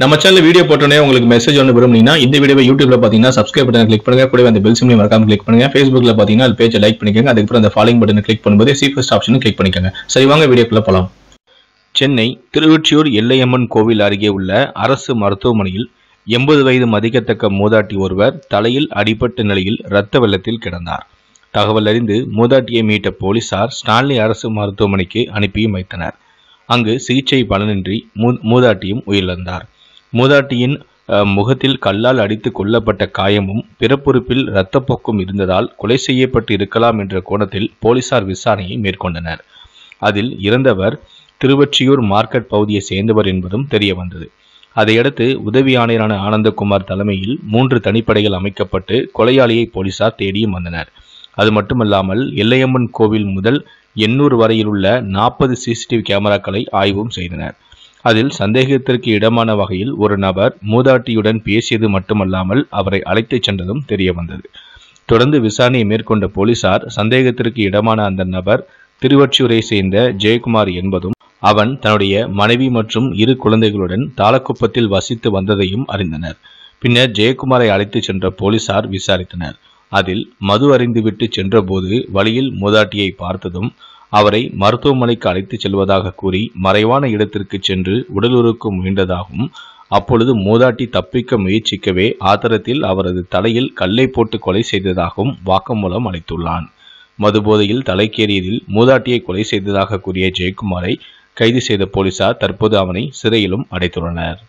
நம்ம channel video போட்டோன்னே உங்களுக்கு மெசேஜ் ஒன்று விரும்புனீங்கன்னா இந்த வீடியோ யூடியூப்ல பார்த்தீங்கன்னா சப்ஸ்கிரைப் பண்ணி கிளிக் பண்ணுங்க கூட அந்த பெல் சிம்லையும் மறக்காம கிளிக் பண்ணுங்க ஃபேஸ்புக்ல பார்த்தீங்கன்னா அது பேஜை லைக் பண்ணிக்கோங்க அதுக்கப்புறம் அந்த ஃபாலோயிங் பட்டன் கிளிக் பண்ணும்போது சீஃபஸ்ட் ஆப்ஷனும் கிளிக் பண்ணிக்கோங்க சரி வாங்க வீடியோக்குள்ள போலாம் சென்னை திருவொற்றியூர் எல்லையம்மன் கோவில் அருகே உள்ள அரசு மருத்துவமனையில் எண்பது வயது மதிக்கத்தக்க மூதாட்டி ஒருவர் தலையில் அடிபட்ட நிலையில் இரத்த வெள்ளத்தில் கிடந்தார் தகவல் அறிந்து மூதாட்டியை மீட்ட போலீசார் ஸ்டான்லி அரசு மருத்துவமனைக்கு அனுப்பியும் வைத்தனர் அங்கு சிகிச்சை பலனின்றி மூதாட்டியும் உயிரிழந்தார் மூதாட்டியின் முகத்தில் கல்லால் அடித்து கொல்லப்பட்ட காயமும் பிறப்புறுப்பில் இரத்தப்போக்கும் இருந்ததால் கொலை செய்யப்பட்டு இருக்கலாம் என்ற கோணத்தில் போலீசார் விசாரணையை மேற்கொண்டனர் அதில் இறந்தவர் திருவொற்றியூர் மார்க்கெட் பகுதியை சேர்ந்தவர் என்பதும் தெரிய வந்தது அதையடுத்து உதவி ஆணையரான ஆனந்தகுமார் தலைமையில் மூன்று தனிப்படைகள் அமைக்கப்பட்டு கொலையாளியை போலீசார் தேடியும் வந்தனர் அது மட்டுமல்லாமல் எல்லையம்மன் கோவில் முதல் எண்ணூறு வரையில் உள்ள நாற்பது சிசிடிவி கேமராக்களை ஆய்வும் செய்தனர் அதில் சந்தேகத்திற்கு இடமான வகையில் ஒரு நபர் மூதாட்டியுடன் பேசியது மட்டுமல்லாமல் அவரை அழைத்துச் சென்றதும் தெரிய வந்தது தொடர்ந்து விசாரணையை மேற்கொண்ட போலீசார் சந்தேகத்திற்கு இடமான அந்த நபர் திருவொற்றியூரை சேர்ந்த ஜெயக்குமார் என்பதும் அவன் தன்னுடைய மனைவி மற்றும் இரு குழந்தைகளுடன் தாளக்குப்பத்தில் வசித்து வந்ததையும் அறிந்தனர் பின்னர் ஜெயக்குமாரை அழைத்து சென்ற போலீசார் விசாரித்தனர் அதில் மது அறிந்துவிட்டு சென்றபோது வழியில் மூதாட்டியை பார்த்ததும் அவரை மருத்துவமனைக்கு அழைத்துச் செல்வதாக கூறி மறைவான இடத்திற்கு சென்று உடலுறுக்க முயன்றதாகவும் அப்பொழுது மூதாட்டி தப்பிக்க முயற்சிக்கவே ஆத்திரத்தில் அவரது தலையில் கல்லை போட்டு கொலை செய்ததாகவும் வாக்குமூலம் அளித்துள்ளான் மதுபோதையில் தலைக்கேறியதில் மூதாட்டியை கொலை செய்ததாக கூறிய ஜெயக்குமாரை கைது செய்த போலீசார் தற்போது அவனை சிறையிலும் அடைத்துள்ளனர்